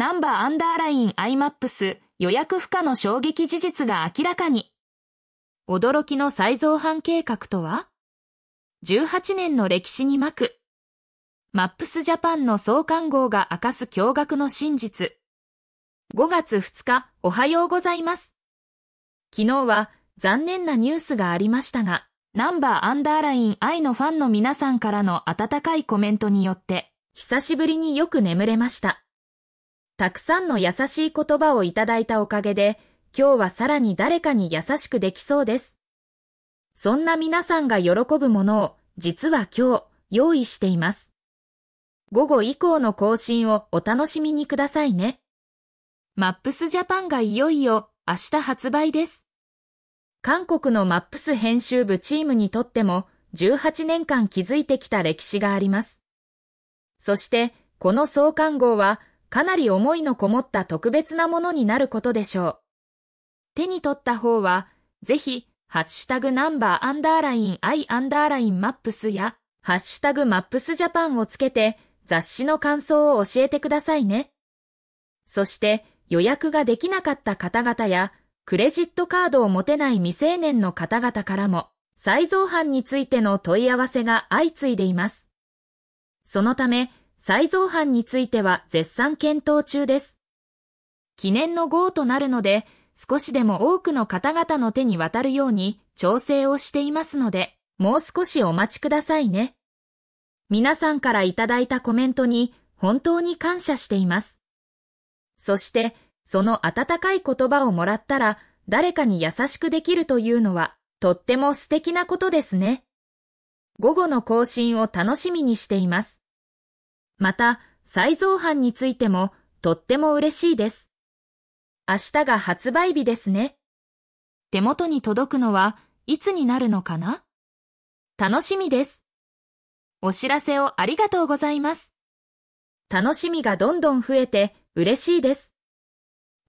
ナンバーアンダーライン iMaps 予約不可の衝撃事実が明らかに。驚きの再造版計画とは ?18 年の歴史に巻く。マップスジャパンの創刊号が明かす驚愕の真実。5月2日、おはようございます。昨日は残念なニュースがありましたが、ナンバーアンダーライン愛のファンの皆さんからの温かいコメントによって、久しぶりによく眠れました。たくさんの優しい言葉をいただいたおかげで、今日はさらに誰かに優しくできそうです。そんな皆さんが喜ぶものを、実は今日、用意しています。午後以降の更新をお楽しみにくださいね。Maps Japan がいよいよ明日発売です。韓国の Maps 編集部チームにとっても18年間築いてきた歴史があります。そして、この創刊号はかなり思いのこもった特別なものになることでしょう。手に取った方は、ぜひ、ハッシュタグナンバーアンダーライン i アンダーラインマップスや、ハッシュタグマップスジャパンをつけて、雑誌の感想を教えてくださいね。そして、予約ができなかった方々や、クレジットカードを持てない未成年の方々からも、再造版についての問い合わせが相次いでいます。そのため、再造班については絶賛検討中です。記念の号となるので、少しでも多くの方々の手に渡るように調整をしていますので、もう少しお待ちくださいね。皆さんからいただいたコメントに本当に感謝しています。そして、その温かい言葉をもらったら、誰かに優しくできるというのは、とっても素敵なことですね。午後の更新を楽しみにしています。また、再造版についてもとっても嬉しいです。明日が発売日ですね。手元に届くのはいつになるのかな楽しみです。お知らせをありがとうございます。楽しみがどんどん増えて嬉しいです。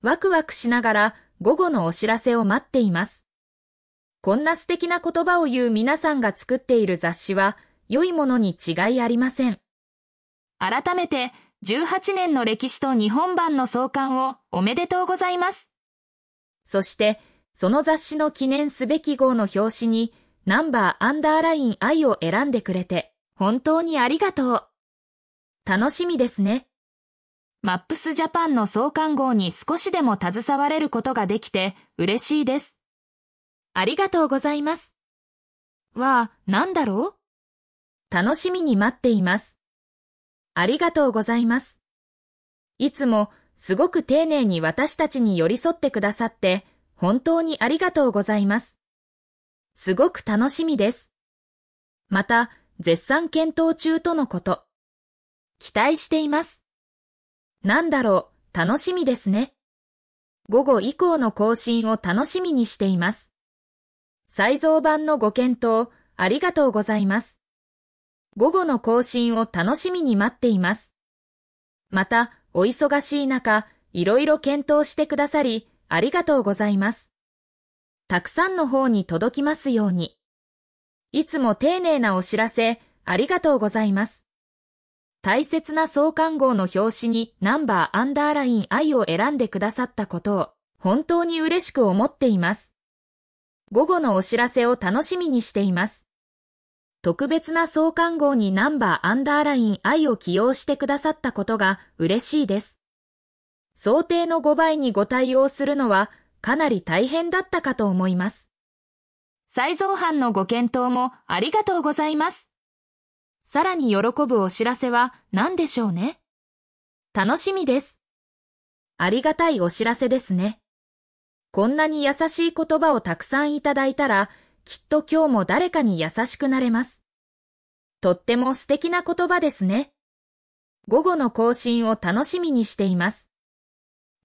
ワクワクしながら午後のお知らせを待っています。こんな素敵な言葉を言う皆さんが作っている雑誌は良いものに違いありません。改めて18年の歴史と日本版の創刊をおめでとうございます。そして、その雑誌の記念すべき号の表紙に、ナンバーアンダーライン愛を選んでくれて、本当にありがとう。楽しみですね。マップスジャパンの創刊号に少しでも携われることができて嬉しいです。ありがとうございます。は、なんだろう楽しみに待っています。ありがとうございます。いつもすごく丁寧に私たちに寄り添ってくださって本当にありがとうございます。すごく楽しみです。また、絶賛検討中とのこと。期待しています。なんだろう、楽しみですね。午後以降の更新を楽しみにしています。再造版のご検討ありがとうございます。午後の更新を楽しみに待っています。また、お忙しい中、いろいろ検討してくださり、ありがとうございます。たくさんの方に届きますように。いつも丁寧なお知らせ、ありがとうございます。大切な創刊号の表紙にナンバーアンダーライン愛を選んでくださったことを本当に嬉しく思っています。午後のお知らせを楽しみにしています。特別な創刊号にナンバーアンダーライン I を起用してくださったことが嬉しいです。想定の5倍にご対応するのはかなり大変だったかと思います。再造版のご検討もありがとうございます。さらに喜ぶお知らせは何でしょうね。楽しみです。ありがたいお知らせですね。こんなに優しい言葉をたくさんいただいたら、きっと今日も誰かに優しくなれます。とっても素敵な言葉ですね。午後の更新を楽しみにしています。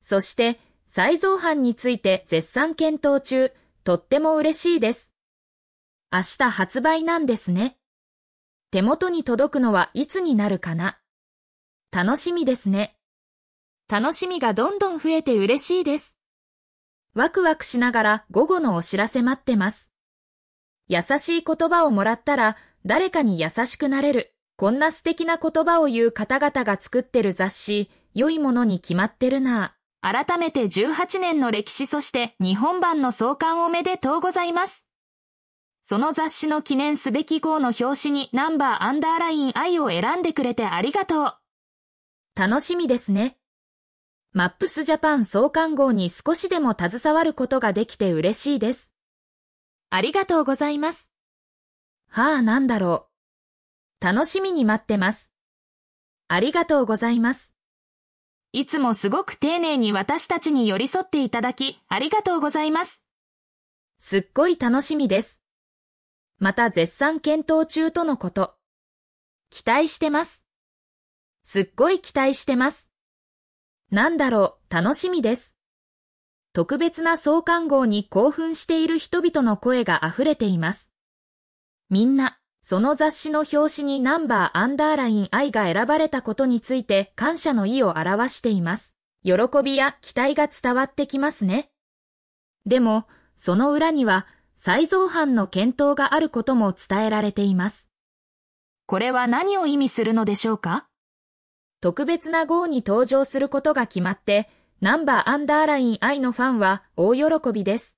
そして、再造班について絶賛検討中、とっても嬉しいです。明日発売なんですね。手元に届くのはいつになるかな。楽しみですね。楽しみがどんどん増えて嬉しいです。ワクワクしながら午後のお知らせ待ってます。優しい言葉をもらったら誰かに優しくなれる。こんな素敵な言葉を言う方々が作ってる雑誌、良いものに決まってるな。改めて18年の歴史そして日本版の創刊おめでとうございます。その雑誌の記念すべき号の表紙にナンバーアンダーライン愛を選んでくれてありがとう。楽しみですね。マップスジャパン創刊号に少しでも携わることができて嬉しいです。ありがとうございます。はあ、なんだろう。楽しみに待ってます。ありがとうございます。いつもすごく丁寧に私たちに寄り添っていただき、ありがとうございます。すっごい楽しみです。また絶賛検討中とのこと。期待してます。すっごい期待してます。なんだろう、楽しみです。特別な創刊号に興奮している人々の声が溢れています。みんな、その雑誌の表紙にナンバーアンダーライン I が選ばれたことについて感謝の意を表しています。喜びや期待が伝わってきますね。でも、その裏には、再造犯の検討があることも伝えられています。これは何を意味するのでしょうか特別な号に登場することが決まって、ナンバーアンダーライン愛のファンは大喜びです。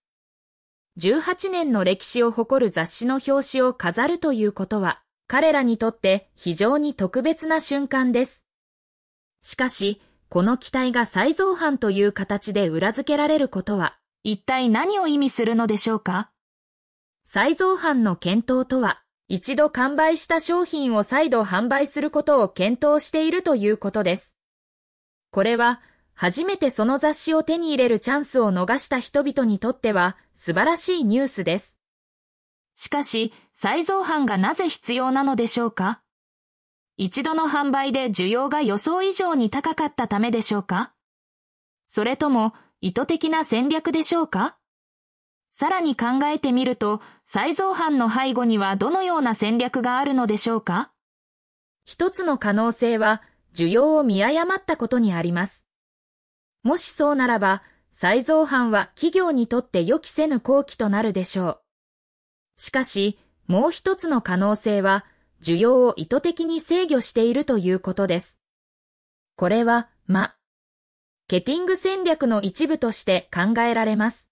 18年の歴史を誇る雑誌の表紙を飾るということは、彼らにとって非常に特別な瞬間です。しかし、この機体が再造版という形で裏付けられることは、一体何を意味するのでしょうか再造版の検討とは、一度完売した商品を再度販売することを検討しているということです。これは、初めてその雑誌を手に入れるチャンスを逃した人々にとっては素晴らしいニュースです。しかし、再造版がなぜ必要なのでしょうか一度の販売で需要が予想以上に高かったためでしょうかそれとも意図的な戦略でしょうかさらに考えてみると、再造版の背後にはどのような戦略があるのでしょうか一つの可能性は、需要を見誤ったことにあります。もしそうならば、再造反は企業にとって予期せぬ好機となるでしょう。しかし、もう一つの可能性は、需要を意図的に制御しているということです。これは、ま、ケティング戦略の一部として考えられます。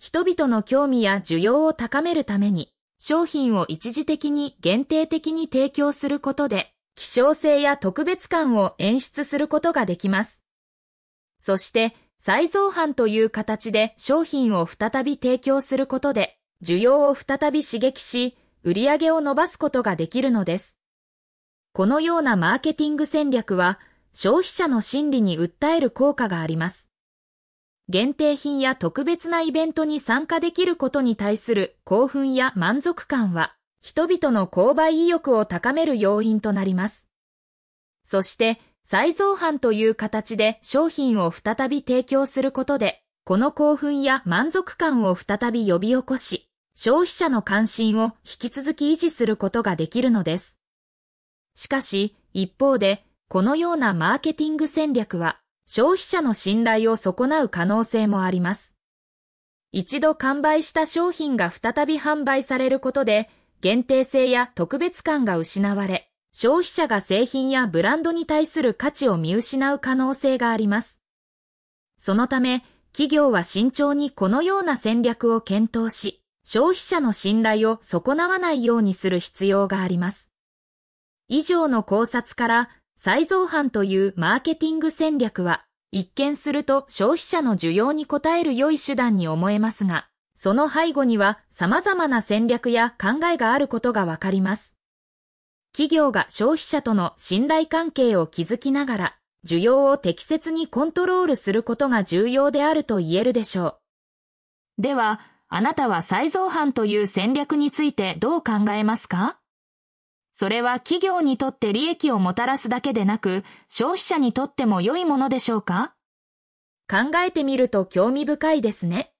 人々の興味や需要を高めるために、商品を一時的に限定的に提供することで、希少性や特別感を演出することができます。そして再造販という形で商品を再び提供することで、需要を再び刺激し、売り上げを伸ばすことができるのです。このようなマーケティング戦略は、消費者の心理に訴える効果があります。限定品や特別なイベントに参加できることに対する興奮や満足感は、人々の購買意欲を高める要因となります。そして、再造販という形で商品を再び提供することで、この興奮や満足感を再び呼び起こし、消費者の関心を引き続き維持することができるのです。しかし、一方で、このようなマーケティング戦略は、消費者の信頼を損なう可能性もあります。一度完売した商品が再び販売されることで、限定性や特別感が失われ、消費者が製品やブランドに対する価値を見失う可能性があります。そのため、企業は慎重にこのような戦略を検討し、消費者の信頼を損なわないようにする必要があります。以上の考察から、再造販というマーケティング戦略は、一見すると消費者の需要に応える良い手段に思えますが、その背後には様々な戦略や考えがあることがわかります。企業が消費者との信頼関係を築きながら、需要を適切にコントロールすることが重要であると言えるでしょう。では、あなたは再造犯という戦略についてどう考えますかそれは企業にとって利益をもたらすだけでなく、消費者にとっても良いものでしょうか考えてみると興味深いですね。